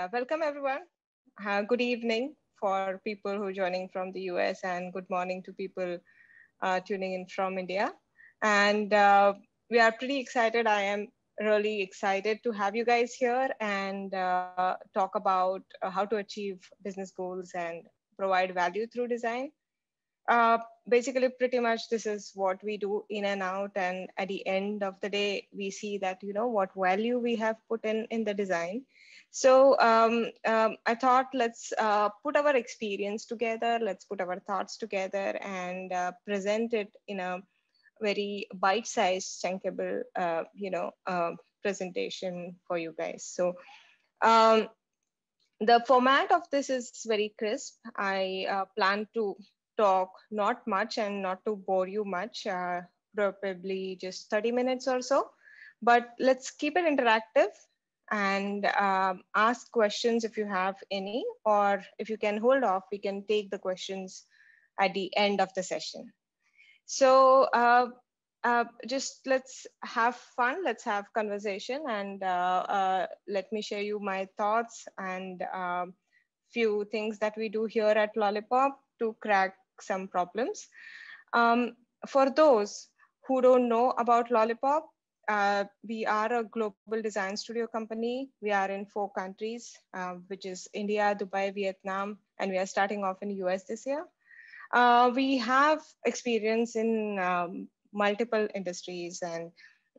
Uh, welcome everyone. Uh, good evening for people who are joining from the US and good morning to people uh, tuning in from India. And uh, we are pretty excited. I am really excited to have you guys here and uh, talk about uh, how to achieve business goals and provide value through design. basically, pretty much this is what we do in and out. And at the end of the day, we see that, you know, what value we have put in in the design so um, um, I thought let's uh, put our experience together, let's put our thoughts together and uh, present it in a very bite-sized, chunkable, uh, you know, uh, presentation for you guys. So um, the format of this is very crisp. I uh, plan to talk not much and not to bore you much, uh, probably just 30 minutes or so, but let's keep it interactive and um, ask questions if you have any, or if you can hold off, we can take the questions at the end of the session. So uh, uh, just let's have fun, let's have conversation and uh, uh let me share you my thoughts and um, few things that we do here at Lollipop to crack some problems. Um, for those who don't know about Lollipop, uh, we are a global design studio company. We are in four countries, uh, which is India, Dubai, Vietnam, and we are starting off in the US this year. Uh, we have experience in um, multiple industries and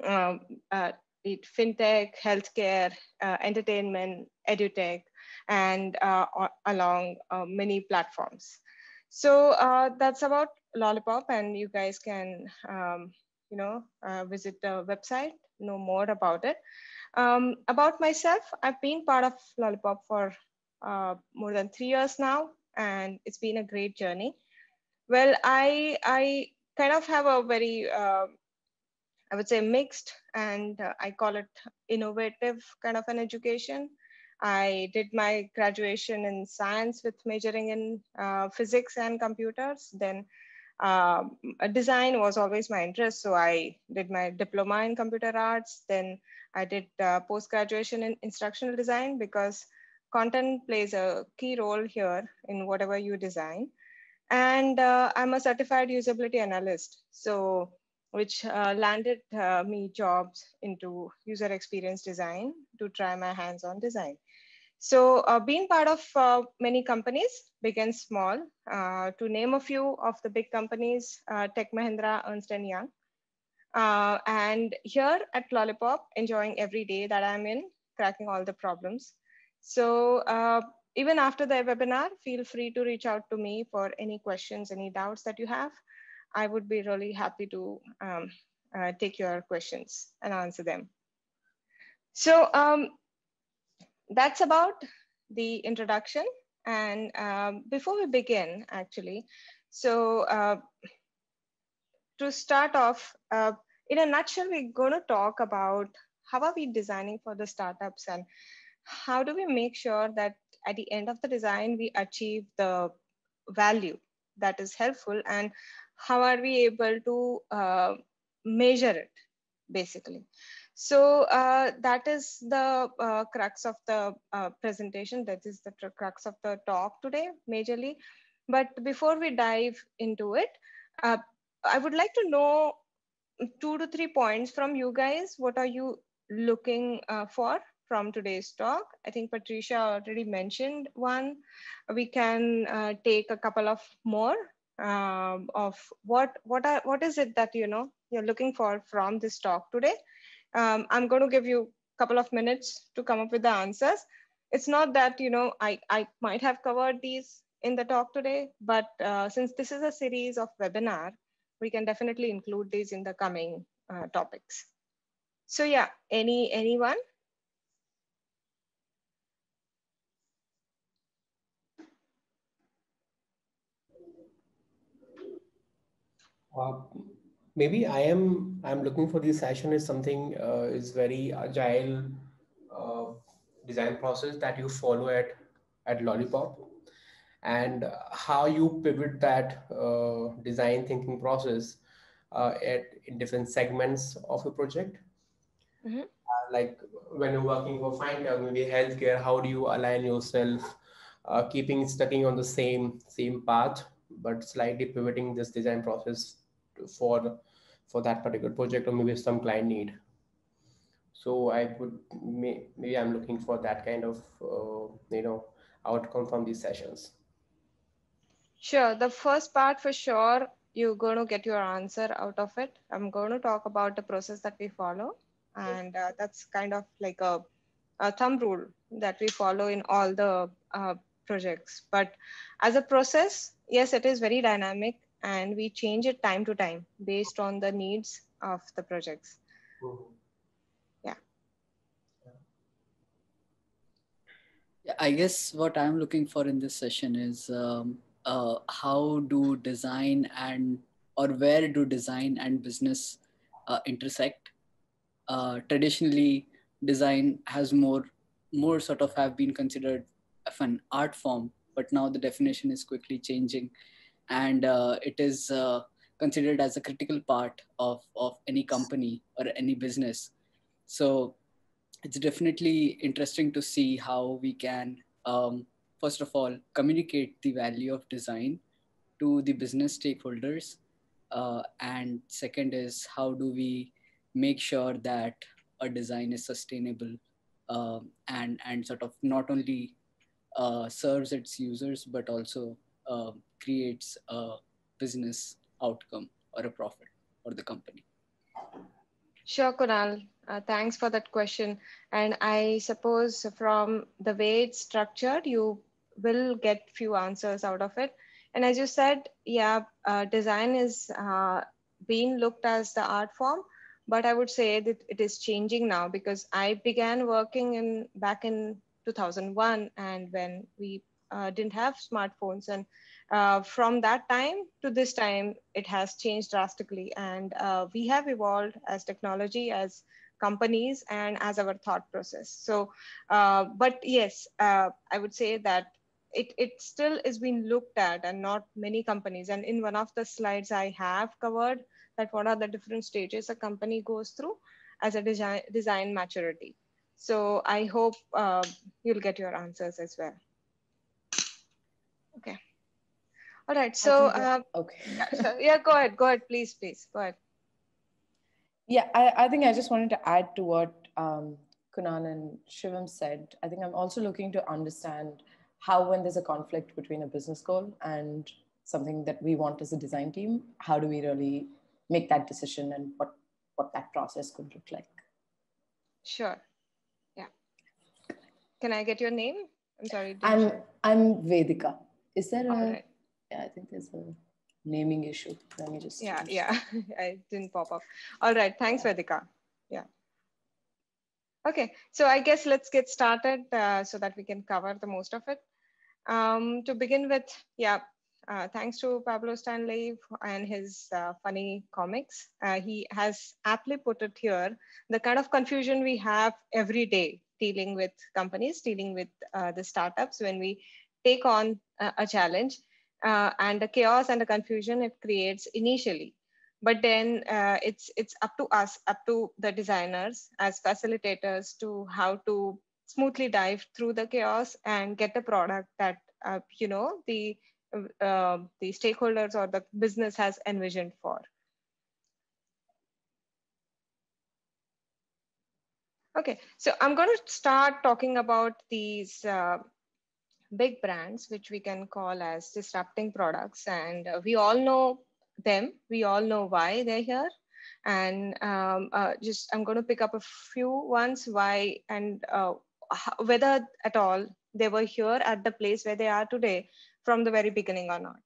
um, uh, fintech, healthcare, uh, entertainment, edutech, and uh, along many platforms. So that's about Lollipop, and you guys can um, you know, uh, visit the website, know more about it. Um, about myself, I've been part of Lollipop for uh, more than three years now, and it's been a great journey. Well, I, I kind of have a very, uh, I would say mixed, and uh, I call it innovative kind of an education. I did my graduation in science with majoring in uh, physics and computers. Then um, design was always my interest. So I did my diploma in computer arts. Then I did uh, post-graduation in instructional design because content plays a key role here in whatever you design. And uh, I'm a certified usability analyst. So which uh, landed uh, me jobs into user experience design to try my hands on design. So uh, being part of uh, many companies, big and small, uh, to name a few of the big companies, uh, Tech Mahindra, Ernst & Young. Uh, and here at Lollipop, enjoying every day that I'm in, cracking all the problems. So uh, even after the webinar, feel free to reach out to me for any questions, any doubts that you have. I would be really happy to um, take your questions and answer them. So um, that's about the introduction. And um, before we begin, actually, so uh, to start off, uh, in a nutshell, we're going to talk about how are we designing for the startups and how do we make sure that at the end of the design, we achieve the value that is helpful and how are we able to uh, measure it, basically. So uh, that is the uh, crux of the uh, presentation. That is the crux of the talk today, majorly. But before we dive into it, uh, I would like to know two to three points from you guys. What are you looking uh, for from today's talk? I think Patricia already mentioned one. We can uh, take a couple of more um, of what what are what is it that you know you're looking for from this talk today um, I'm going to give you a couple of minutes to come up with the answers. It's not that, you know, I, I might have covered these in the talk today, but uh, since this is a series of webinar, we can definitely include these in the coming uh, topics. So yeah, any anyone? Uh, maybe I am I'm looking for this session is something uh, is very agile uh, design process that you follow at at Lollipop, and how you pivot that uh, design thinking process uh, at in different segments of a project. Mm-hmm. Uh, like when you're working for Finder, maybe healthcare, how do you align yourself, uh, keeping sticking on the same same path but slightly pivoting this design process for for that particular project or maybe some client need so i would maybe i'm looking for that kind of uh, you know outcome from these sessions sure the first part for sure you're going to get your answer out of it i'm going to talk about the process that we follow and uh, that's kind of like a, a, thumb rule that we follow in all the uh, projects but as a process yes it is very dynamic and we change it time to time based on the needs of the projects. Hmm. Yeah. yeah. I guess what I'm looking for in this session is um, uh, how do design and or where do design and business uh, intersect? Uh, traditionally, design has more more sort of have been considered of an art form, but now the definition is quickly changing and uh, it is uh, considered as a critical part of, of any company or any business. So it's definitely interesting to see how we can, um, first of all, communicate the value of design to the business stakeholders. Uh, and second is how do we make sure that a design is sustainable um, and, and sort of not only uh, serves its users, but also uh, creates a business outcome or a profit for the company. Sure, Kunal. Uh, thanks for that question. And I suppose from the way it's structured, you will get few answers out of it. And as you said, yeah, uh, design is uh, being looked as the art form, but I would say that it is changing now because I began working in back in 2001, and when we uh, didn't have smartphones. And uh, from that time to this time, it has changed drastically. And uh, we have evolved as technology, as companies, and as our thought process. So, uh, but yes, uh, I would say that it, it still is being looked at and not many companies. And in one of the slides I have covered that what are the different stages a company goes through as a design, design maturity. So I hope uh, you'll get your answers as well. Okay. All right. So, uh, okay. so, yeah, go ahead. Go ahead. Please, please. Go ahead. Yeah, I, I think I just wanted to add to what um, Kunan and Shivam said. I think I'm also looking to understand how, when there's a conflict between a business goal and something that we want as a design team, how do we really make that decision and what, what that process could look like? Sure. Yeah. Can I get your name? I'm sorry. I'm, I'm Vedika. Is there a? Right. Yeah, I think there's a naming issue. Let me just. Yeah, yeah. I didn't pop up. All right. Thanks, yeah. Vedika. Yeah. Okay. So I guess let's get started uh, so that we can cover the most of it. Um, to begin with, yeah. Uh, thanks to Pablo Stanley and his uh, funny comics. Uh, he has aptly put it here, the kind of confusion we have every day dealing with companies, dealing with uh, the startups when we take on a challenge uh, and the chaos and the confusion it creates initially but then uh, it's it's up to us up to the designers as facilitators to how to smoothly dive through the chaos and get the product that uh, you know the uh, the stakeholders or the business has envisioned for okay so i'm going to start talking about these uh, big brands, which we can call as disrupting products. And uh, we all know them, we all know why they're here. And um, uh, just I'm going to pick up a few ones why and uh, whether at all they were here at the place where they are today from the very beginning or not.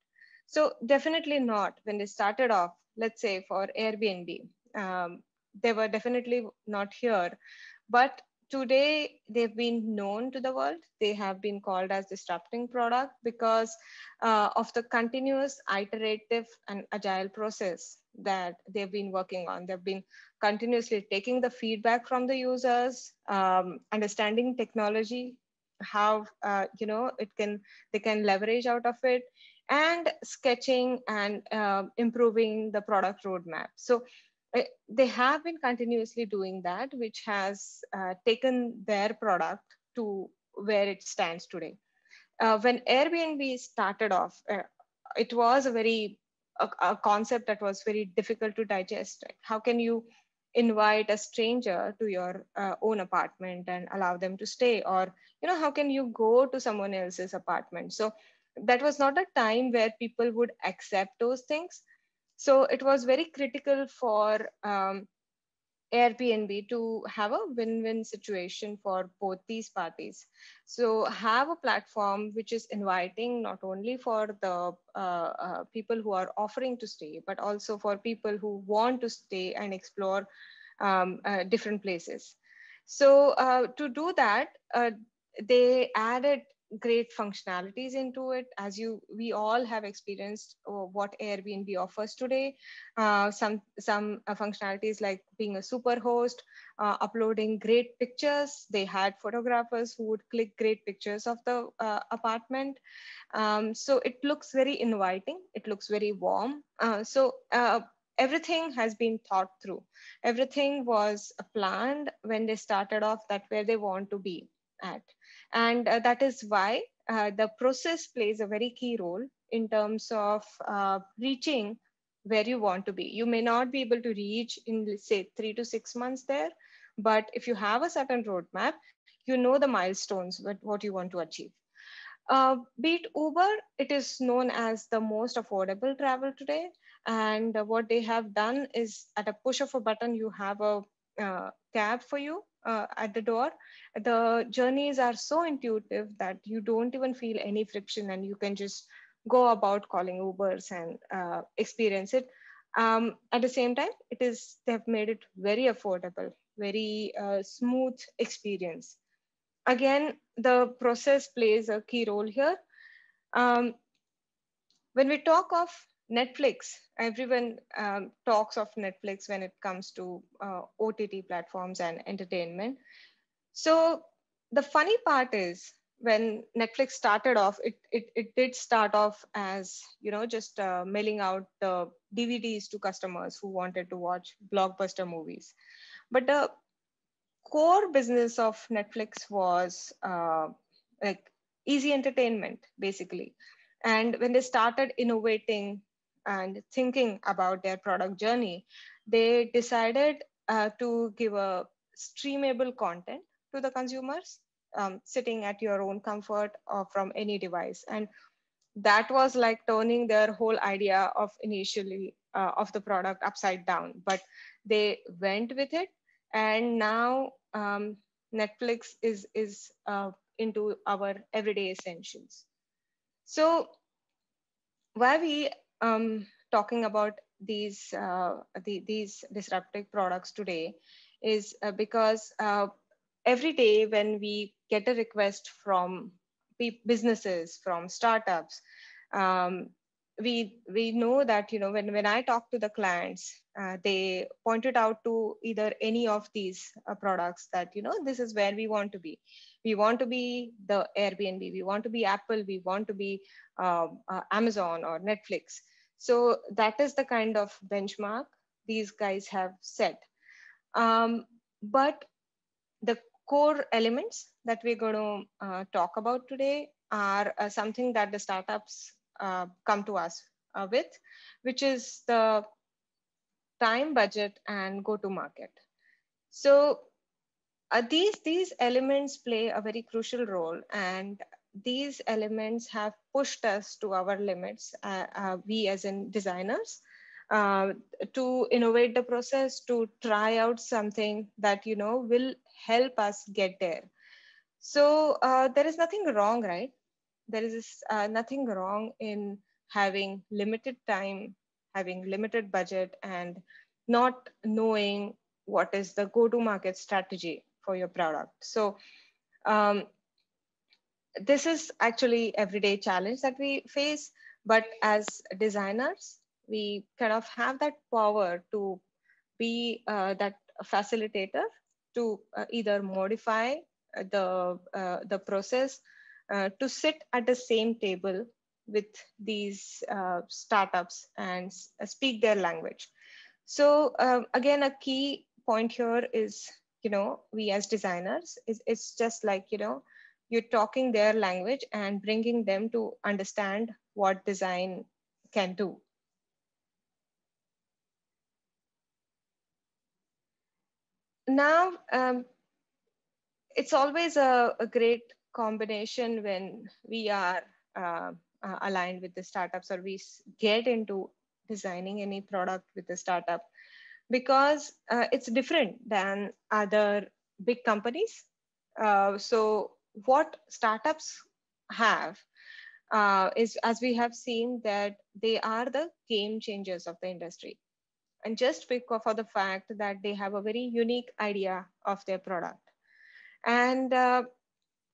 So, definitely not when they started off, let's say for Airbnb. Um, they were definitely not here but today they've been known to the world. They have been called as disrupting product because uh, of the continuous iterative and agile process that they've been working on. They've been continuously taking the feedback from the users, um, understanding technology, how uh, you know it can they can leverage out of it, and sketching and uh, improving the product roadmap. So Eh, they have been continuously doing that, which has uh, taken their product to where it stands today. Uh, when Airbnb started off, uh, it was a very a, a, concept that was very difficult to digest. Right? How can you invite a stranger to your uh, own apartment and allow them to stay, or you know, how can you go to someone else's apartment? So that was not a time where people would accept those things so it was very critical for um, Airbnb to have a win-win situation for both these parties. So have a platform which is inviting not only for the uh, uh, people who are offering to stay, but also for people who want to stay and explore um, uh, different places. So uh, to do that, uh, they added great functionalities into it as you we all have experienced uh, what airbnb offers today uh, some some uh, functionalities like being a super host uh, uploading great pictures they had photographers who would click great pictures of the uh, apartment um, so it looks very inviting it looks very warm uh, so everything has been thought through everything was planned when they started off that where they want to be at and uh, that is why uh, the process plays a very key role in terms of uh, reaching where you want to be. You may not be able to reach in, say, three to six months there, but if you have a certain roadmap, you know the milestones, what, what you want to achieve. Uh, beat Uber, it is known as the most affordable travel today. And what they have done is at a push of a button, you have a uh, cab for you uh, at the door. The journeys are so intuitive that you don't even feel any friction and you can just go about calling Ubers and uh, experience it. Um, at the same time, it is they have made it very affordable, very uh, smooth experience. Again, the process plays a key role here. Um, when we talk of Netflix, everyone um, talks of Netflix when it comes to uh, OTT platforms and entertainment. So the funny part is when Netflix started off, it, it, it did start off as, you know, just uh, mailing out the DVDs to customers who wanted to watch blockbuster movies. But the core business of Netflix was uh, like easy entertainment, basically. And when they started innovating and thinking about their product journey, they decided uh, to give a streamable content to the consumers, um, sitting at your own comfort or from any device. And that was like turning their whole idea of initially uh, of the product upside down, but they went with it. And now um, Netflix is, is uh, into our everyday essentials. So why we um, talking about these uh, the, these disruptive products today is uh, because uh, every day when we get a request from businesses from startups um, we we know that you know when when I talk to the clients, uh, they pointed out to either any of these uh, products that you know this is where we want to be. We want to be the Airbnb, we want to be Apple, we want to be um, uh, Amazon or Netflix. So that is the kind of benchmark these guys have set. Um, but the core elements that we're going to uh, talk about today are uh, something that the startups uh, come to us uh, with, which is the time budget and go to market. So uh, these, these elements play a very crucial role and these elements have pushed us to our limits, uh, uh, we as in designers, to innovate the process, to try out something that, you know, will help us get there. So there is nothing wrong, right? there is uh, nothing wrong in having limited time, having limited budget, and not knowing what is the go-to-market strategy for your product. So um, this is actually everyday challenge that we face, but as designers, we kind of have that power to be uh, that facilitator to uh, either modify the uh, the process uh, to sit at the same table with these uh, startups and uh, speak their language. So um, again, a key point here is, you know, we as designers, is it's just like, you know, you're talking their language and bringing them to understand what design can do. Now, um, it's always a, a great combination when we are uh, uh, aligned with the startups or we get into designing any product with the startup because uh, it's different than other big companies. Uh, so what startups have uh, is, as we have seen, that they are the game changers of the industry. And just because for the fact that they have a very unique idea of their product. And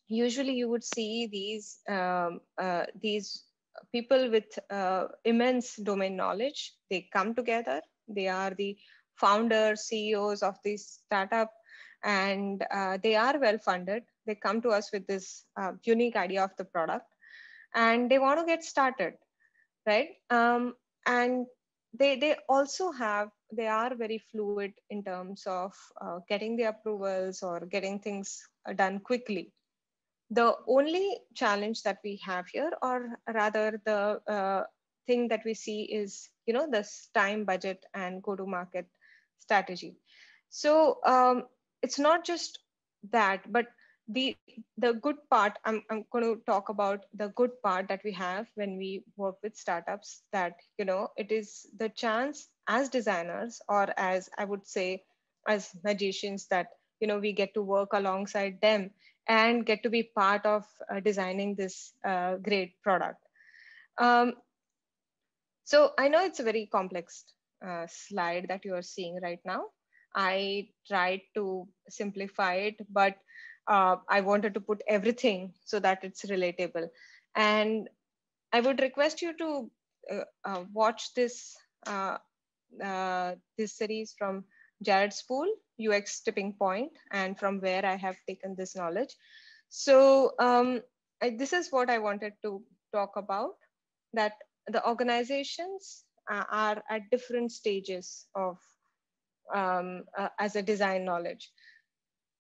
usually you would see these um, uh, these people with uh, immense domain knowledge they come together they are the founders ceos of this startup and uh, they are well funded they come to us with this uh, unique idea of the product and they want to get started right um, and they they also have they are very fluid in terms of uh, getting the approvals or getting things done quickly the only challenge that we have here, or rather the uh, thing that we see is, you know, this time budget and go-to-market strategy. So um, it's not just that, but the the good part i'm i'm going to talk about the good part that we have when we work with startups that you know it is the chance as designers or as i would say as magicians that you know we get to work alongside them and get to be part of uh, designing this uh, great product. Um, so I know it's a very complex uh, slide that you are seeing right now. I tried to simplify it, but uh, I wanted to put everything so that it's relatable. And I would request you to uh, uh, watch this this series from Jared's Pool, UX Tipping Point, and from where I have taken this knowledge. So um, I, this is what I wanted to talk about, that the organizations uh, are at different stages of um, uh, as a design knowledge.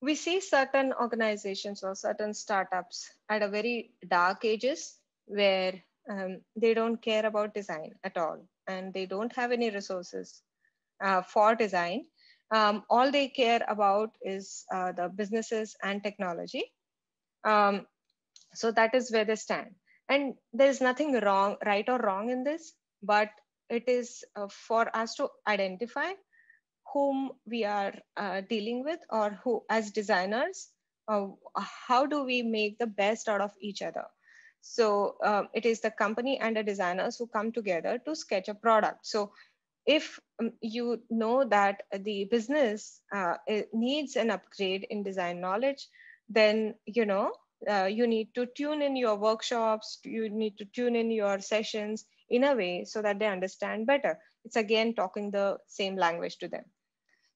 We see certain organizations or certain startups at a very dark ages where um, they don't care about design at all and they don't have any resources uh, for design um, all they care about is uh, the businesses and technology. Um, so that is where they stand. And there's nothing wrong, right or wrong in this, but it is uh, for us to identify whom we are uh, dealing with or who, as designers, uh, how do we make the best out of each other? So um, it is the company and the designers who come together to sketch a product. So if um, you know that the business uh, needs an upgrade in design knowledge, then you know uh, you need to tune in your workshops, you need to tune in your sessions in a way so that they understand better. It's again talking the same language to them.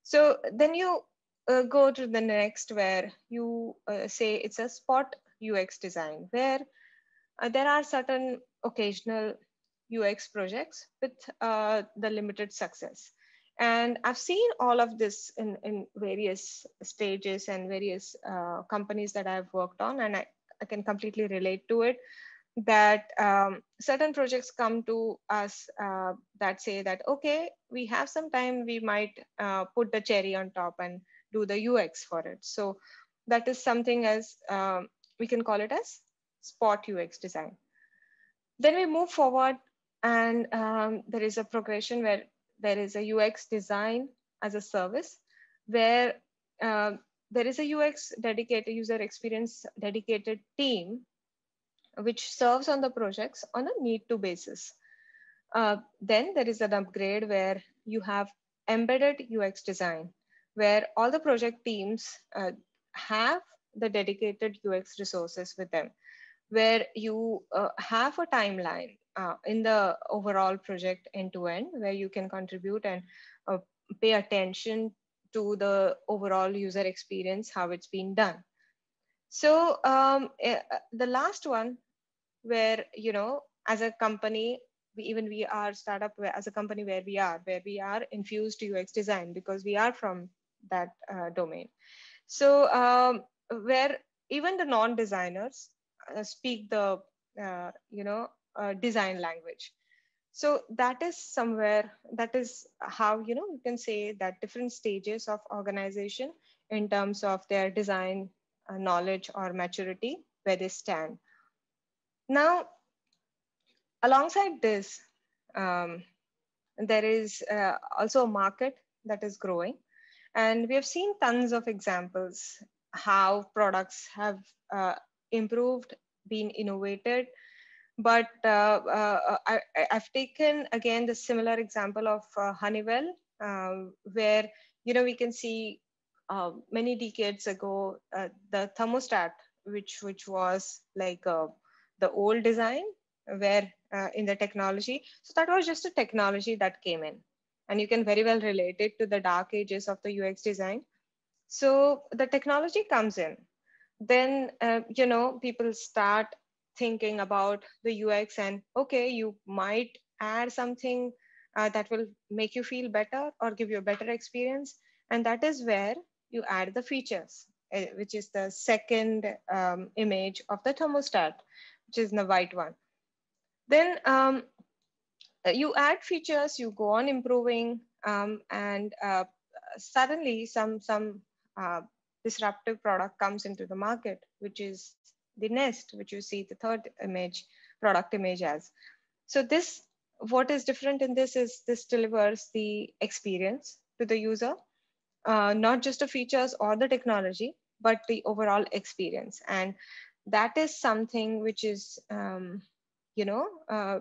So then you uh, go to the next where you uh, say it's a spot UX design where uh, there are certain occasional UX projects with uh, the limited success. And I've seen all of this in, in various stages and various uh, companies that I've worked on, and I, I can completely relate to it that um, certain projects come to us uh, that say that, okay, we have some time, we might uh, put the cherry on top and do the UX for it. So that is something as um, we can call it as spot UX design. Then we move forward and um, there is a progression where there is a UX design as a service where uh, there is a UX dedicated user experience dedicated team which serves on the projects on a need to basis. Uh, then there is an upgrade where you have embedded UX design, where all the project teams uh, have the dedicated UX resources with them, where you uh, have a timeline uh, in the overall project end to end where you can contribute and uh, pay attention to the overall user experience, how it's been done. So um, eh, uh, the last one where, you know, as a company, we, even we are startup where, as a company where we are, where we are infused UX design because we are from that uh, domain. So um, where even the non-designers uh, speak the, uh, you know, uh, design language so that is somewhere that is how you know you can say that different stages of organization in terms of their design uh, knowledge or maturity where they stand now alongside this um, there is uh, also a market that is growing and we have seen tons of examples how products have uh, improved been innovated but uh, uh, I, have taken again the similar example of uh, Honeywell, um, where you know we can see um, many decades ago the thermostat, which which was like the old design, where in the technology, so that was just a technology that came in, and you can very well relate it to the dark ages of the UX design. So the technology comes in, then uh, you know people start thinking about the UX and okay, you might add something uh, that will make you feel better or give you a better experience. And that is where you add the features, eh, which is the second um, image of the thermostat, which is the white one. Then um, uh, you add features, you go on improving, um, and uh, suddenly some, some uh, disruptive product comes into the market, which is the nest, which you see the third image, product image as. So this, what is different in this is this delivers the experience to the user, uh, not just the features or the technology, but the overall experience. And that is something which is, um, you know, uh,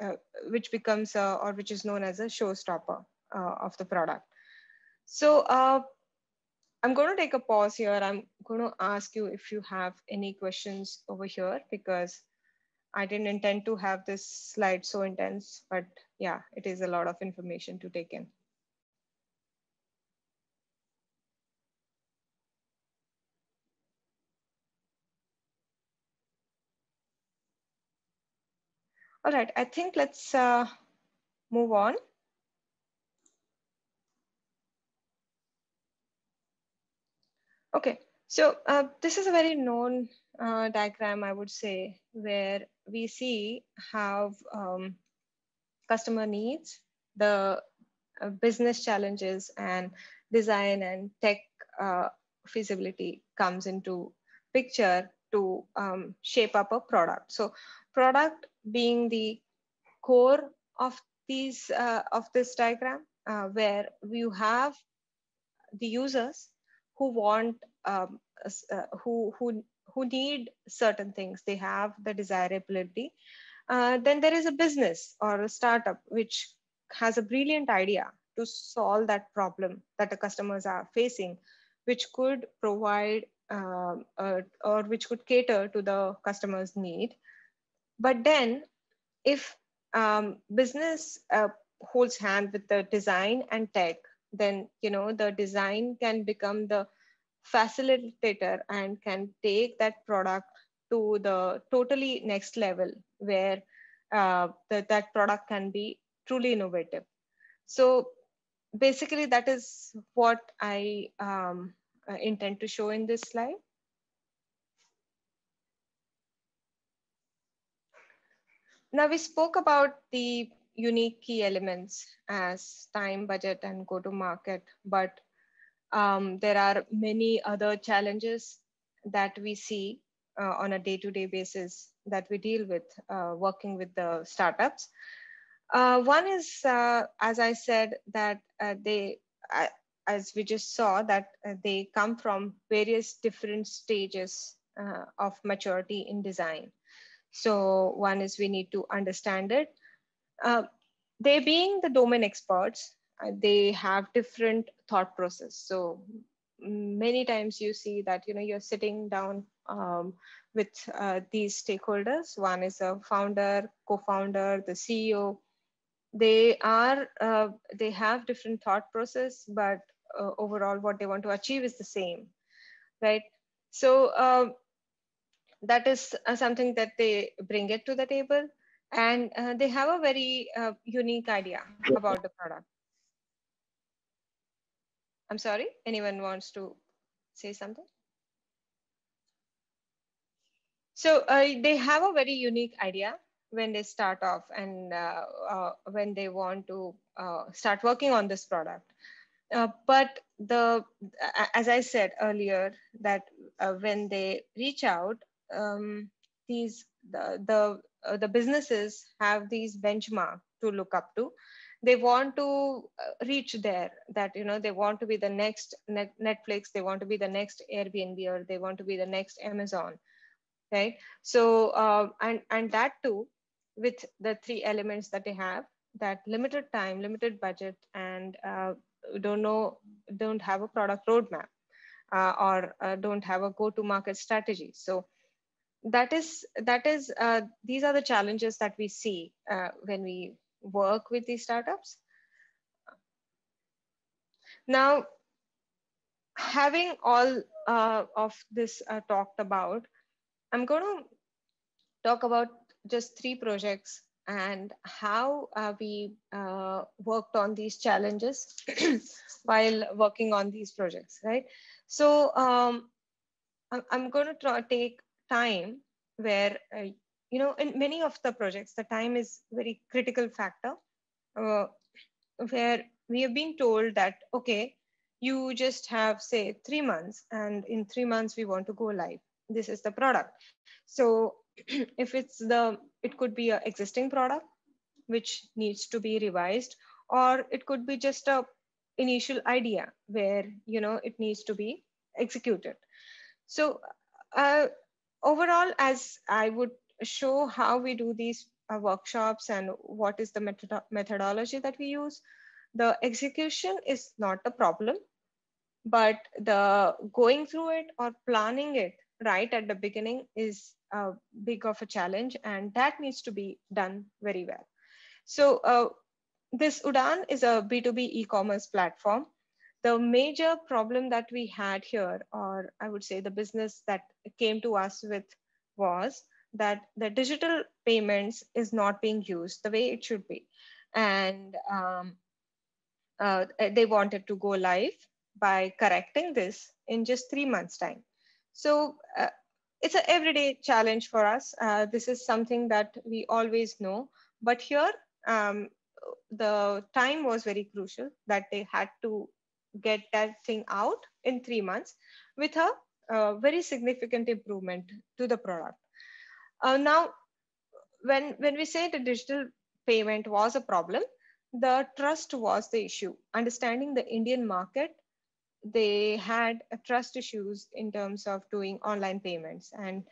uh, which becomes a, or which is known as a showstopper uh, of the product. So uh, I'm going to take a pause here. I'm going to ask you if you have any questions over here because I didn't intend to have this slide so intense, but yeah, it is a lot of information to take in. All right, I think let's uh, move on. Okay, so uh, this is a very known uh, diagram, I would say, where we see how um, customer needs, the uh, business challenges and design and tech uh, feasibility comes into picture to um, shape up a product. So product being the core of these uh, of this diagram uh, where you have the users who want um, uh, who who who need certain things they have the desirability uh, then there is a business or a startup which has a brilliant idea to solve that problem that the customers are facing which could provide uh, or which could cater to the customer's need but then if um, business uh, holds hand with the design and tech then you know the design can become the facilitator and can take that product to the totally next level where uh, the, that product can be truly innovative. So basically that is what I um, uh, intend to show in this slide. Now we spoke about the unique key elements as time, budget, and go-to-market, but um, there are many other challenges that we see uh, on a day-to-day -day basis that we deal with uh, working with the startups. Uh, one is, uh, as I said, that uh, they, uh, as we just saw, that they come from various different stages of maturity in design. So one is we need to understand it. they being the domain experts, uh, they have different thought process. So many times you see that you know you're sitting down um, with uh, these stakeholders. One is a founder, co-founder, the CEO. They are uh, they have different thought process, but uh, overall what they want to achieve is the same, right? So um, that is uh, something that they bring it to the table, and uh, they have a very unique idea about the product. I'm sorry, anyone wants to say something? So uh, they have a very unique idea when they start off and uh, uh, when they want to uh, start working on this product. Uh, but the, as I said earlier, that uh, when they reach out, um, these the the, the businesses have these benchmark to look up to they want to uh, reach there that you know they want to be the next netflix they want to be the next airbnb or they want to be the next amazon right so uh, and and that too with the three elements that they have that limited time limited budget and uh, don't know don't have a product roadmap uh, or uh, don't have a go to market strategy so that is that is uh, these are the challenges that we see uh, when we work with these startups. Now, having all uh, of this uh, talked about, I'm going to talk about just three projects and how uh, we uh, worked on these challenges while working on these projects, right? So um, I'm, going to take time where uh, you know, in many of the projects, the time is very critical factor uh, where we have been told that, okay, you just have say three months and in three months we want to go live. This is the product. So if it's the, it could be an existing product which needs to be revised or it could be just a initial idea where, you know, it needs to be executed. So uh, overall, as I would show how we do these uh, workshops and what is the methodology that we use. The execution is not the problem, but the going through it or planning it right at the beginning is uh, big of a challenge and that needs to be done very well. So uh, this Udan is a B2B e-commerce platform. The major problem that we had here, or I would say the business that came to us with was that the digital payments is not being used the way it should be. And um, uh, they wanted to go live by correcting this in just three months time. So uh, it's an everyday challenge for us. Uh, this is something that we always know, but here um, the time was very crucial that they had to get that thing out in three months with a, a uh, very significant improvement to the product. Uh, now, when, when we say the digital payment was a problem, the trust was the issue. Understanding the Indian market, they had trust issues in terms of doing online payments and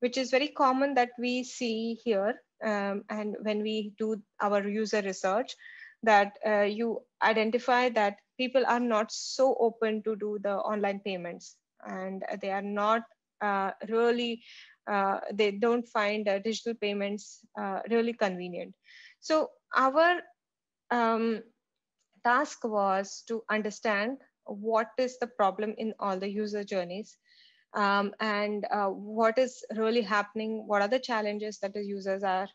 which is very common that we see here um, and when we do our user research that uh, you identify that people are not so open to do the online payments and they are not uh, really uh, they don't find uh, digital payments uh, really convenient. So our um, task was to understand what is the problem in all the user journeys um, and uh, what is really happening, what are the challenges that the users are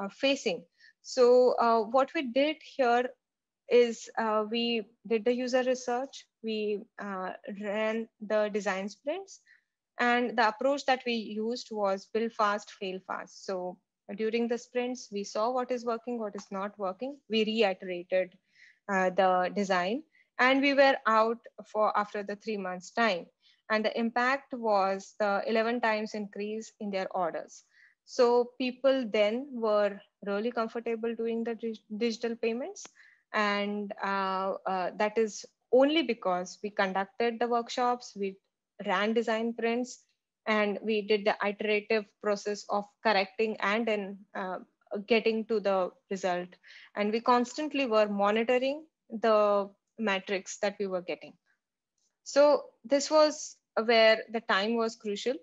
uh, facing. So uh, what we did here is we did the user research, we ran the design sprints, and the approach that we used was build fast, fail fast. So during the sprints, we saw what is working, what is not working. We reiterated uh, the design and we were out for after the three months time. And the impact was the 11 times increase in their orders. So people then were really comfortable doing the digital payments. And uh, uh, that is only because we conducted the workshops, we RAN design prints, and we did the iterative process of correcting and then uh, getting to the result. And we constantly were monitoring the metrics that we were getting. So this was where the time was crucial.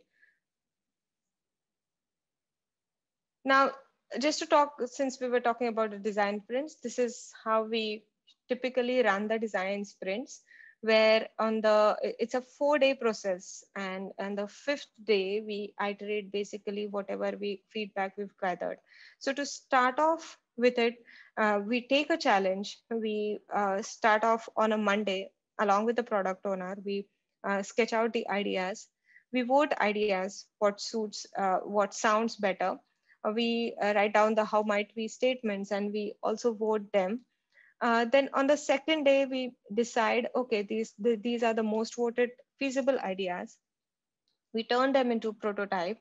Now, just to talk, since we were talking about the design sprints, this is how we typically run the design sprints where on the it's a four day process and and the fifth day we iterate basically whatever we feedback we've gathered so to start off with it uh, we take a challenge we uh, start off on a monday along with the product owner we uh, sketch out the ideas we vote ideas what suits uh, what sounds better uh, we uh, write down the how might we statements and we also vote them uh, then on the second day, we decide, okay, these, the, these are the most voted feasible ideas. We turn them into prototype,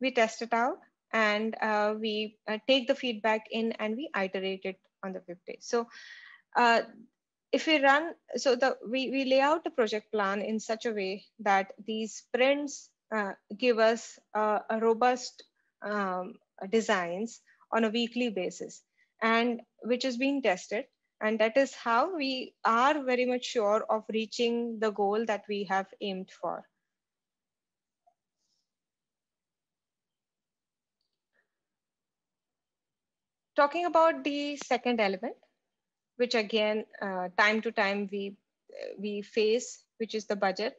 we test it out, and uh, we uh, take the feedback in and we iterate it on the fifth day. So uh, if we run, so the, we, we lay out the project plan in such a way that these sprints uh, give us a robust um, designs on a weekly basis and which is being tested and that is how we are very much sure of reaching the goal that we have aimed for. Talking about the second element, which again, uh, time to time we, uh, we face, which is the budget.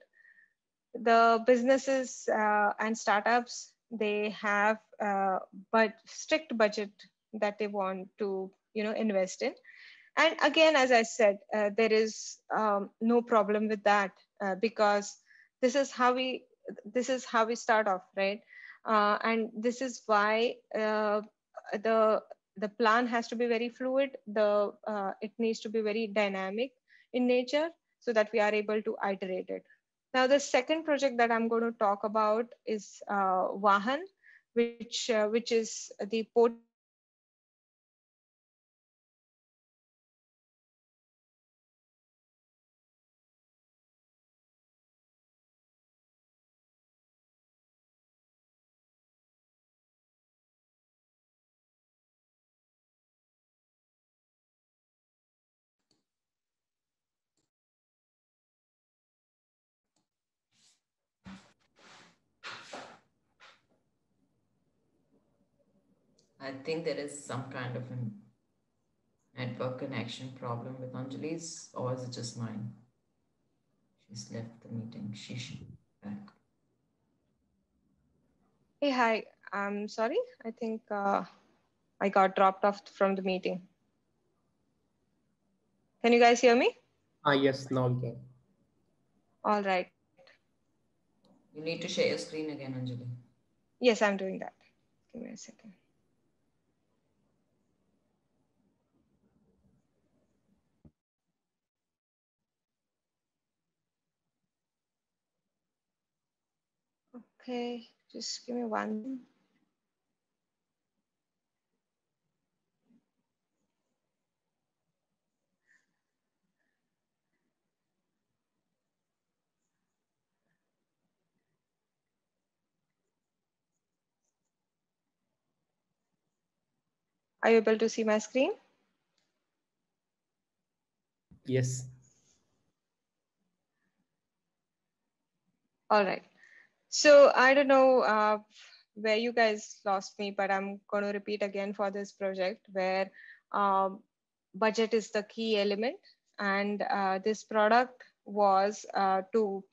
The businesses uh, and startups, they have uh, but strict budget that they want to you know invest in and again, as I said, uh, there is um, no problem with that uh, because this is how we this is how we start off, right? Uh, and this is why uh, the the plan has to be very fluid. The uh, it needs to be very dynamic in nature so that we are able to iterate it. Now, the second project that I'm going to talk about is Wahan, uh, which which is the port I think there is some kind of network connection problem with Anjali's, or is it just mine? She's left the meeting. She should be back. Hey, hi. I'm sorry. I think uh, I got dropped off from the meeting. Can you guys hear me? Ah, yes, now we can. All right. You need to share your screen again, Anjali. Yes, I'm doing that. Give me a second. Okay, just give me one. Are you able to see my screen? Yes. All right. So I don't know uh, where you guys lost me, but I'm going to repeat again for this project where um, budget is the key element. And uh, this product was uh, to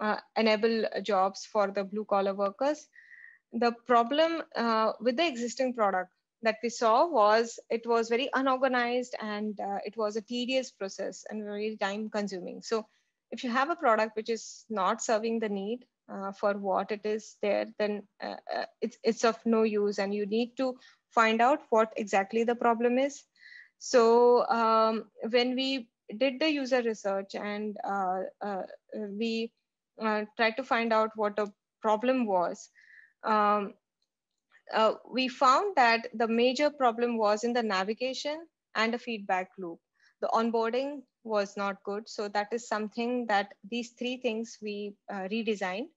uh, enable jobs for the blue collar workers. The problem uh, with the existing product that we saw was it was very unorganized and uh, it was a tedious process and very time consuming. So if you have a product which is not serving the need uh, for what it is there, then uh, uh, it's, it's of no use and you need to find out what exactly the problem is. So um, when we did the user research and uh, uh we uh, tried to find out what the problem was, um, we found that the major problem was in the navigation and the feedback loop the onboarding was not good. So that is something that these three things we uh, redesigned.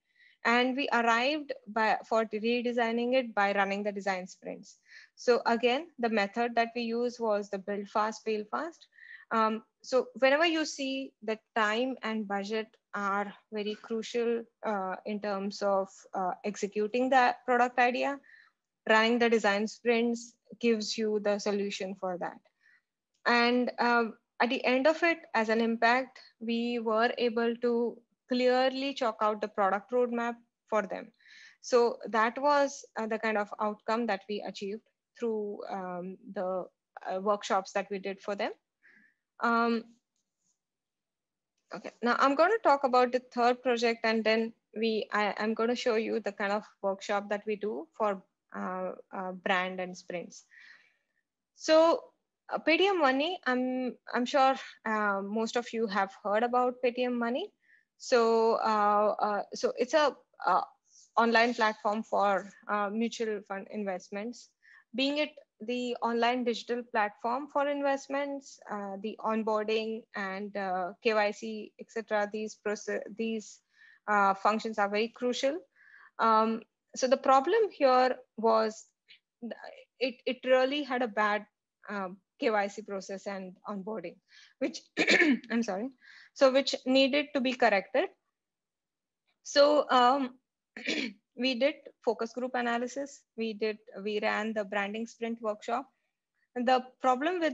And we arrived by, for redesigning it by running the design sprints. So again, the method that we use was the build fast, fail fast. Um, so whenever you see that time and budget are very crucial uh, in terms of uh, executing the product idea, running the design sprints gives you the solution for that. And um, at the end of it, as an impact, we were able to clearly chalk out the product roadmap for them. So that was uh, the kind of outcome that we achieved through um, the uh, workshops that we did for them. Um, okay, now I'm going to talk about the third project and then we I, am going to show you the kind of workshop that we do for uh, uh brand and sprints. So uh, Paytm Money, I'm, I'm sure uh, most of you have heard about Paytm Money. So, uh, uh so it's a uh, online platform for uh, mutual fund investments. Being it the online digital platform for investments, the onboarding and KYC, etc. These process, these functions are very crucial. Um, so the problem here was it, it really had a bad um, KYC process and onboarding, which I'm sorry, so which needed to be corrected. So um, we did focus group analysis. We did we ran the branding sprint workshop. And the problem with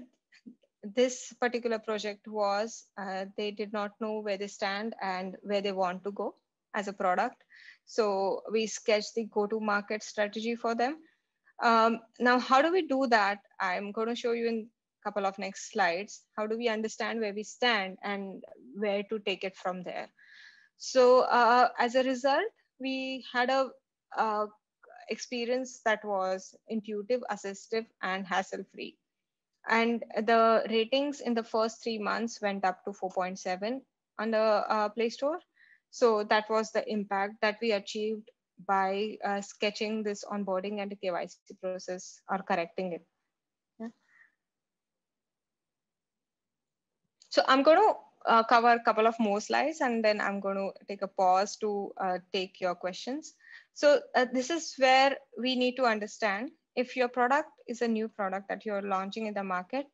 this particular project was uh, they did not know where they stand and where they want to go as a product. So we sketched the go-to-market strategy for them um, now, how do we do that? I'm going to show you in a couple of next slides. How do we understand where we stand and where to take it from there? So uh, as a result, we had a, a experience that was intuitive, assistive, and hassle-free. And the ratings in the first three months went up to 4.7 on the uh, Play Store. So that was the impact that we achieved by uh, sketching this onboarding and KYC process or correcting it. Yeah. So I'm going to uh, cover a couple of more slides and then I'm going to take a pause to uh, take your questions. So uh, this is where we need to understand if your product is a new product that you're launching in the market,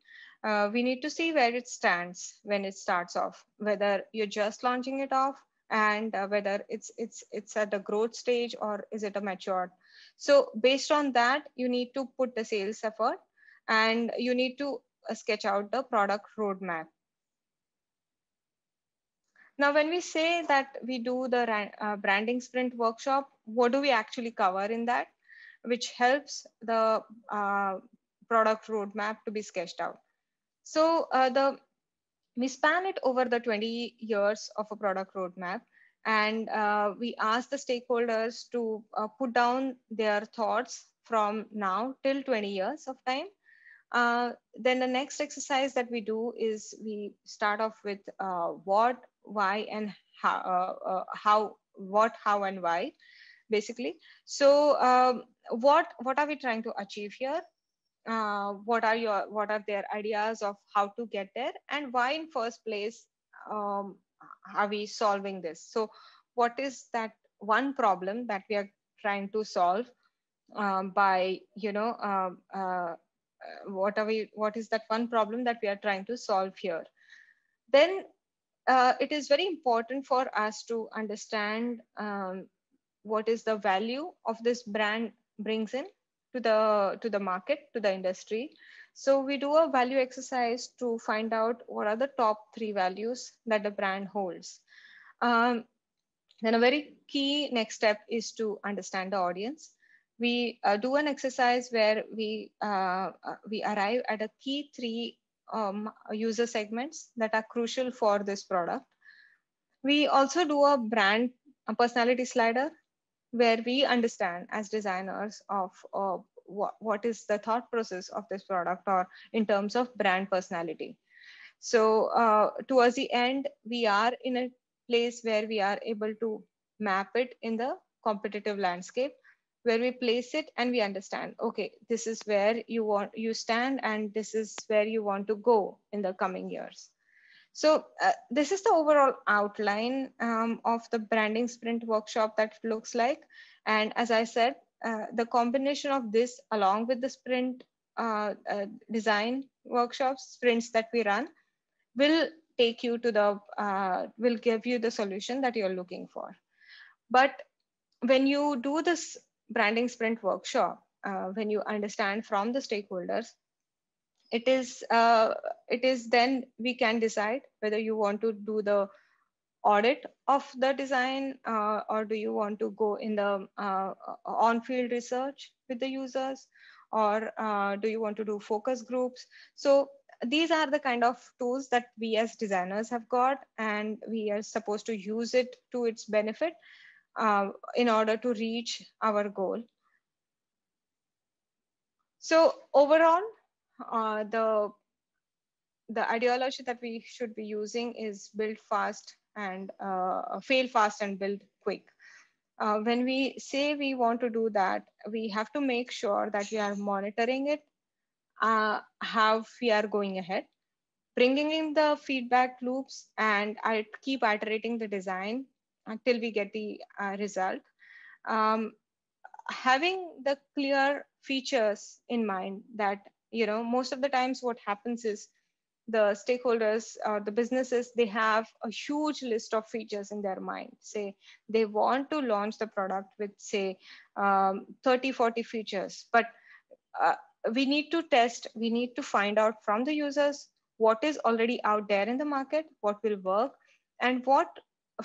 uh, we need to see where it stands when it starts off, whether you're just launching it off and uh, whether it's it's it's at a growth stage or is it a matured so based on that you need to put the sales effort and you need to uh, sketch out the product roadmap now when we say that we do the uh, branding sprint workshop what do we actually cover in that which helps the uh, product roadmap to be sketched out so uh, the we span it over the 20 years of a product roadmap and uh, we ask the stakeholders to uh, put down their thoughts from now till 20 years of time. Uh, then the next exercise that we do is we start off with uh, what, why, and how, uh, uh, how, what, how, and why, basically. So um, what, what are we trying to achieve here? uh, what are your what are their ideas of how to get there and why in first place um, are we solving this so what is that one problem that we are trying to solve um, by you know um, uh, what are we what is that one problem that we are trying to solve here then uh, it is very important for us to understand um, what is the value of this brand brings in to the to the market to the industry so we do a value exercise to find out what are the top three values that the brand holds um, then a very key next step is to understand the audience we uh, do an exercise where we uh, uh we arrive at a key three um, user segments that are crucial for this product we also do a brand a personality slider where we understand as designers of uh, what, what is the thought process of this product or in terms of brand personality. So uh, towards the end, we are in a place where we are able to map it in the competitive landscape where we place it and we understand, okay, this is where you want you stand and this is where you want to go in the coming years. So uh, this is the overall outline um, of the branding sprint workshop that looks like. And as I said, uh, the combination of this along with the sprint uh, uh design workshops, sprints that we run will take you to the, uh, will give you the solution that you're looking for. But when you do this branding sprint workshop, uh, when you understand from the stakeholders, it is uh, it is then we can decide whether you want to do the audit of the design uh, or do you want to go in the uh, on-field research with the users or uh, do you want to do focus groups so these are the kind of tools that we as designers have got and we are supposed to use it to its benefit uh, in order to reach our goal so overall, uh, the the ideology that we should be using is build fast and uh, fail fast and build quick. Uh, when we say we want to do that, we have to make sure that we are monitoring it, uh, how we are going ahead, bringing in the feedback loops, and I keep iterating the design until we get the uh, result. Um, having the clear features in mind that you know most of the times what happens is the stakeholders or uh, the businesses they have a huge list of features in their mind say they want to launch the product with say um, 30 40 features but uh, we need to test we need to find out from the users what is already out there in the market what will work and what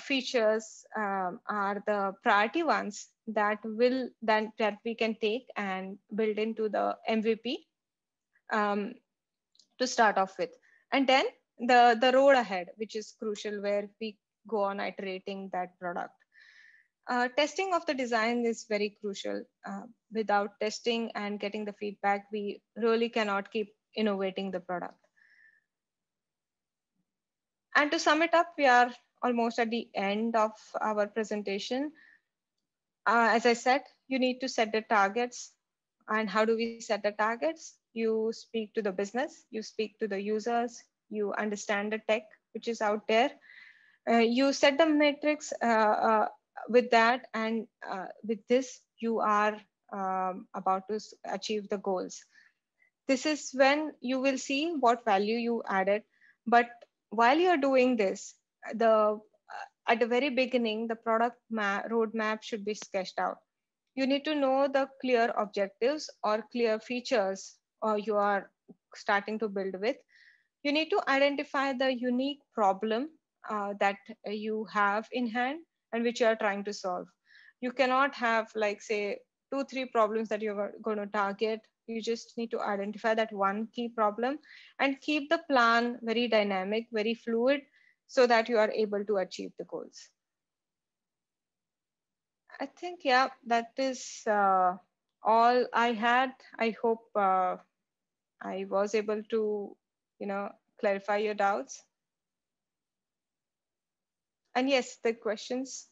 features um, are the priority ones that will then that we can take and build into the mvp um, to start off with. And then the, the road ahead, which is crucial where we go on iterating that product. Uh, testing of the design is very crucial. Uh, without testing and getting the feedback, we really cannot keep innovating the product. And to sum it up, we are almost at the end of our presentation. Uh, as I said, you need to set the targets and how do we set the targets? You speak to the business, you speak to the users, you understand the tech which is out there. Uh, you set the metrics uh, uh, with that, and uh, with this, you are um, about to achieve the goals. This is when you will see what value you added. But while you're doing this, the uh, at the very beginning, the product roadmap should be sketched out you need to know the clear objectives or clear features uh, you are starting to build with. You need to identify the unique problem uh, that you have in hand and which you are trying to solve. You cannot have like say two, three problems that you're going to target. You just need to identify that one key problem and keep the plan very dynamic, very fluid so that you are able to achieve the goals. I think, yeah, that is uh, all I had. I hope uh, I was able to, you know, clarify your doubts. And yes, the questions.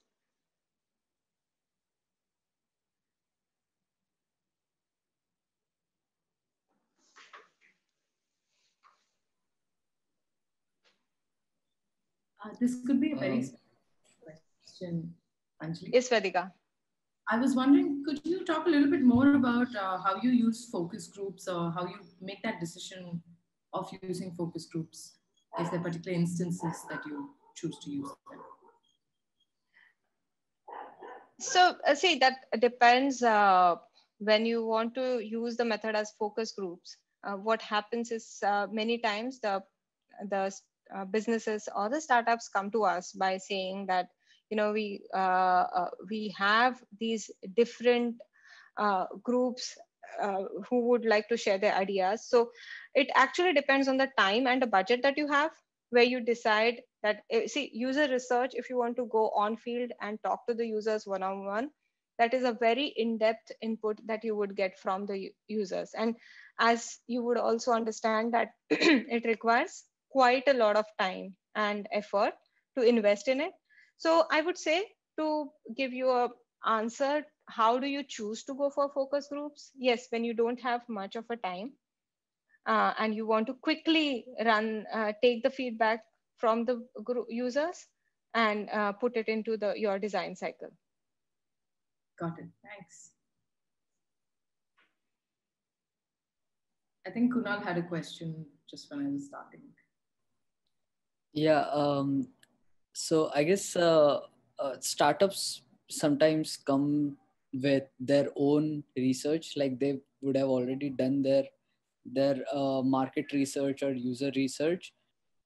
Uh, this could be a very um, question Anjali. Yes, Vedika. I was wondering, could you talk a little bit more about uh, how you use focus groups or how you make that decision of using focus groups? Is there particular instances that you choose to use them? So, uh, see, that depends uh, when you want to use the method as focus groups. Uh, what happens is uh, many times the, the uh, businesses or the startups come to us by saying that you know, we, uh, uh, we have these different uh, groups uh, who would like to share their ideas. So it actually depends on the time and the budget that you have, where you decide that, eh, see, user research, if you want to go on field and talk to the users one on one, that is a very in depth input that you would get from the users. And as you would also understand that it requires quite a lot of time and effort to invest in it. So I would say to give you a answer, how do you choose to go for focus groups? Yes, when you don't have much of a time uh, and you want to quickly run, uh, take the feedback from the users and uh, put it into the your design cycle. Got it, thanks. I think Kunal had a question just when I was starting. Yeah, um, so i guess uh, uh, startups sometimes come with their own research like they would have already done their their uh, market research or user research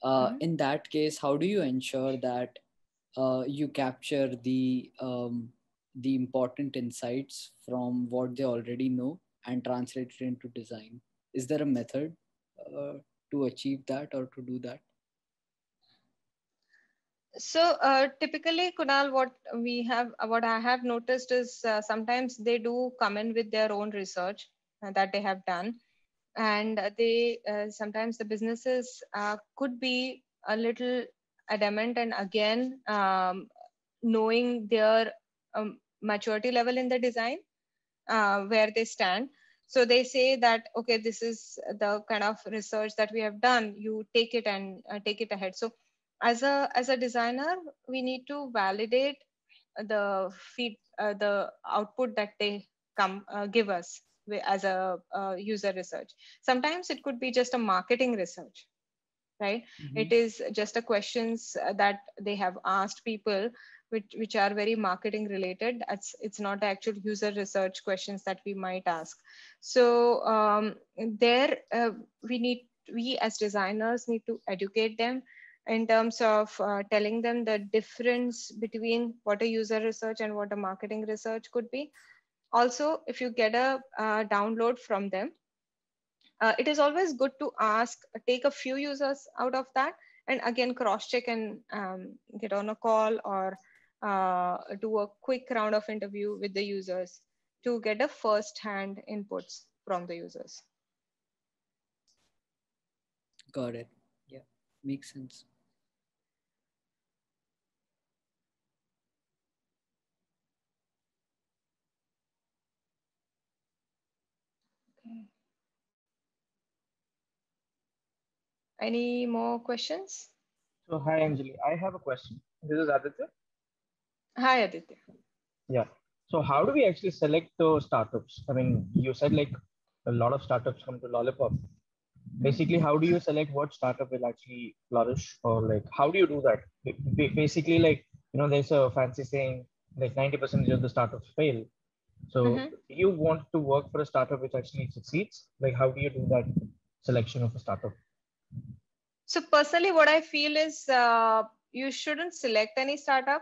uh, mm-hmm. in that case how do you ensure that uh, you capture the um, the important insights from what they already know and translate it into design is there a method uh, to achieve that or to do that so uh, typically kunal what we have uh, what i have noticed is uh, sometimes they do come in with their own research uh, that they have done and they uh, sometimes the businesses could be a little adamant and again um, knowing their um, maturity level in the design where they stand so they say that okay this is the kind of research that we have done you take it and take it ahead so as a as a designer we need to validate the feed uh, the output that they come uh, give us as a uh, user research sometimes it could be just a marketing research right mm -hmm. it is just a questions uh, that they have asked people which which are very marketing related it's it's not actual user research questions that we might ask so um, there uh, we need we as designers need to educate them in terms of uh, telling them the difference between what a user research and what a marketing research could be. Also, if you get a uh, download from them, uh, it is always good to ask, take a few users out of that, and again, cross check and um, get on a call or uh, do a quick round of interview with the users to get a first hand inputs from the users. Got it. Yeah, makes sense. Any more questions? So hi, Anjali. I have a question. This is Aditya. Hi, Aditya. Yeah. So how do we actually select the startups? I mean, you said like a lot of startups come to Lollipop. Basically, how do you select what startup will actually flourish, or like how do you do that? Basically, like you know, there's a fancy saying like 90% of the startups fail. So mm-hmm. you want to work for a startup which actually succeeds. Like, how do you do that selection of a startup? So personally, what I feel is uh, you shouldn't select any startup.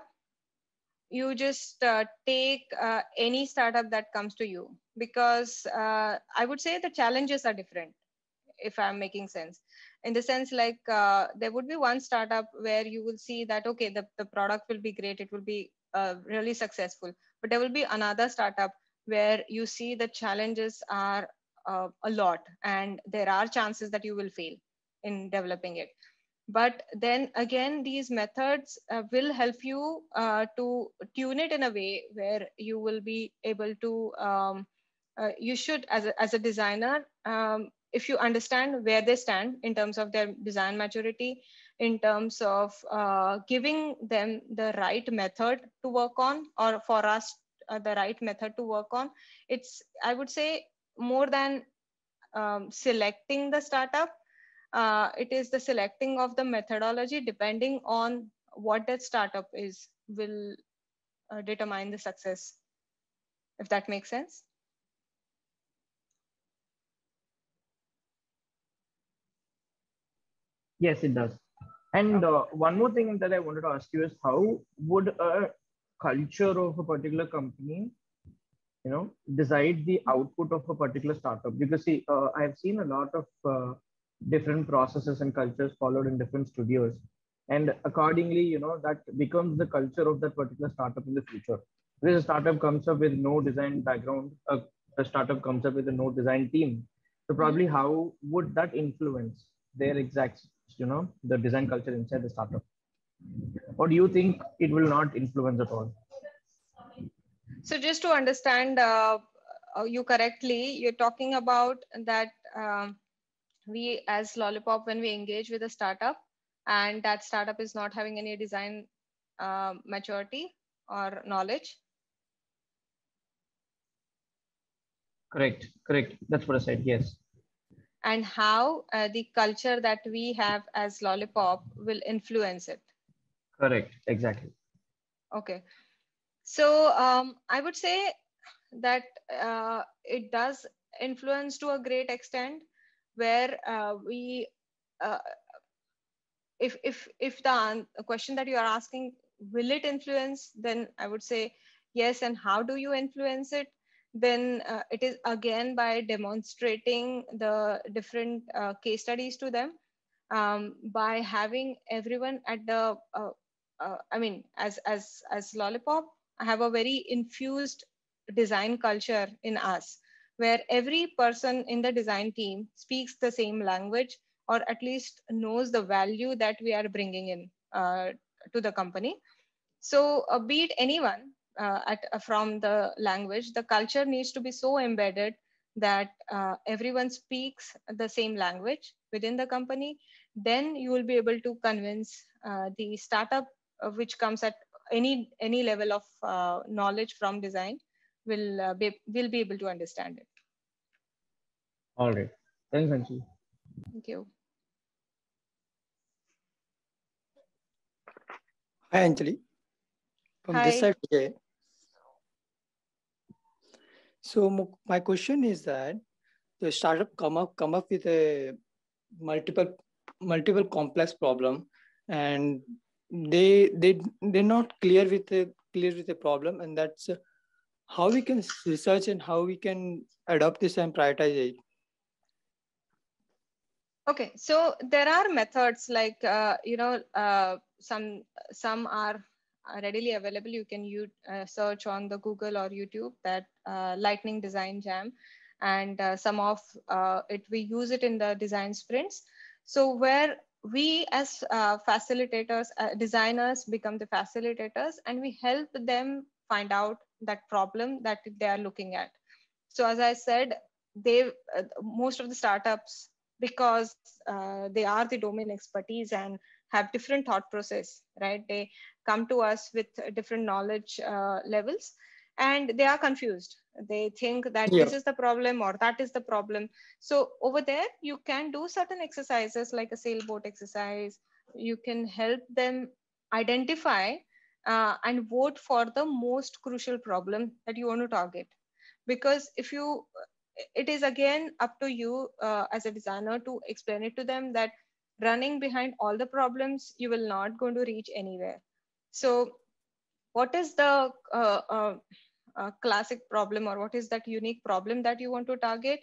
You just uh, take uh, any startup that comes to you because uh, I would say the challenges are different, if I'm making sense. In the sense, like uh, there would be one startup where you will see that, okay, the, the product will be great, it will be uh, really successful. But there will be another startup where you see the challenges are a lot and there are chances that you will fail in developing it but then again these methods uh, will help you uh, to tune it in a way where you will be able to um, uh, you should as a, as a designer um, if you understand where they stand in terms of their design maturity in terms of uh, giving them the right method to work on or for us uh, the right method to work on it's i would say more than um, selecting the startup uh, it is the selecting of the methodology depending on what that startup is will uh, determine the success, if that makes sense. Yes, it does. And uh, one more thing that I wanted to ask you is how would a culture of a particular company, you know, decide the output of a particular startup? Because see, uh, I've seen a lot of uh, different processes and cultures followed in different studios and accordingly you know that becomes the culture of that particular startup in the future because a startup comes up with no design background a, a startup comes up with a no design team so probably how would that influence their exact you know the design culture inside the startup or do you think it will not influence at all so just to understand uh, uh you correctly you're talking about that um, we as Lollipop, when we engage with a startup and that startup is not having any design uh, maturity or knowledge. Correct, correct. That's what I said, yes. And how uh, the culture that we have as Lollipop will influence it. Correct, exactly. Okay. So um, I would say that uh, it does influence to a great extent where uh, we, uh, if, if, if the question that you are asking, will it influence, then I would say yes, and how do you influence it? Then uh, it is again by demonstrating the different uh, case studies to them, um, by having everyone at the, uh, uh, I mean, as, as, as Lollipop, I have a very infused design culture in us where every person in the design team speaks the same language or at least knows the value that we are bringing in uh, to the company. So uh, be it anyone uh, at, uh, from the language, the culture needs to be so embedded that uh, everyone speaks the same language within the company. Then you will be able to convince uh, the startup which comes at any any level of knowledge from design will uh, be will be able to understand it. All right. Thanks, Anshi. Thank you. Hi, Anjali. From Hi. this side, So my question is that the startup come up come up with a multiple multiple complex problem, and they they they're not clear with the clear with the problem, and that's how we can research and how we can adopt this and prioritize it okay so there are methods like uh, you know uh, some some are readily available you can you uh, search on the google or youtube that uh, lightning design jam and uh, some of uh, it we use it in the design sprints so where we as facilitators designers become the facilitators and we help them find out that problem that they are looking at. So as I said, they uh, most of the startups because uh, they are the domain expertise and have different thought process, right? They come to us with different knowledge uh, levels and they are confused. They think that yeah. this is the problem or that is the problem. So over there, you can do certain exercises like a sailboat exercise. You can help them identify uh, and vote for the most crucial problem that you want to target because if you it is again up to you uh, as a designer to explain it to them that running behind all the problems you will not going to reach anywhere so what is the uh, uh, uh classic problem or what is that unique problem that you want to target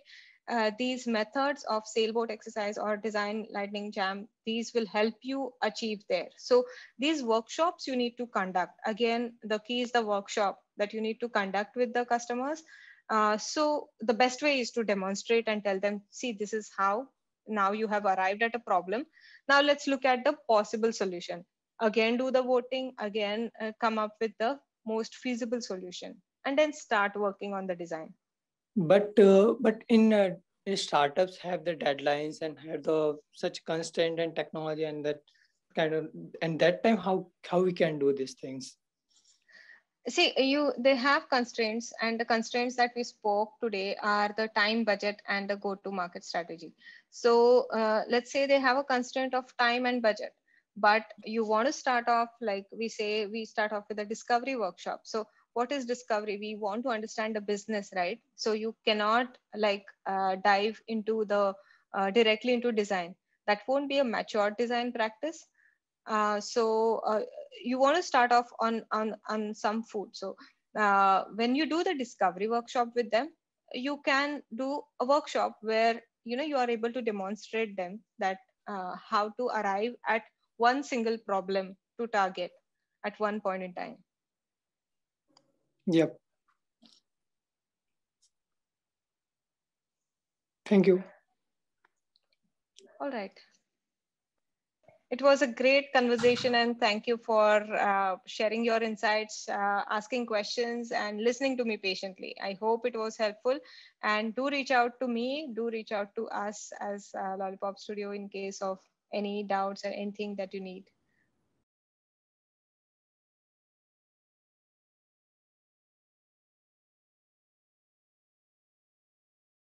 uh, these methods of sailboat exercise or design lightning jam, these will help you achieve there. So these workshops you need to conduct. Again, the key is the workshop that you need to conduct with the customers. Uh, so the best way is to demonstrate and tell them, see, this is how now you have arrived at a problem. Now let's look at the possible solution. Again, do the voting, again, uh, come up with the most feasible solution and then start working on the design but uh, but in, uh, startups have the deadlines and have the such constraint and technology and that kind of and that time how how we can do these things see you they have constraints and the constraints that we spoke today are the time budget and the go to market strategy so uh, let's say they have a constraint of time and budget but you want to start off like we say we start off with a discovery workshop so what is discovery we want to understand the business right so you cannot like uh, dive into the uh, directly into design that won't be a mature design practice uh, so uh, you want to start off on on on some food so uh, when you do the discovery workshop with them you can do a workshop where you know you are able to demonstrate them that uh, how to arrive at one single problem to target at one point in time Yep. Thank you. All right. It was a great conversation and thank you for uh, sharing your insights, uh, asking questions and listening to me patiently. I hope it was helpful and do reach out to me, do reach out to us as uh, Lollipop Studio in case of any doubts or anything that you need.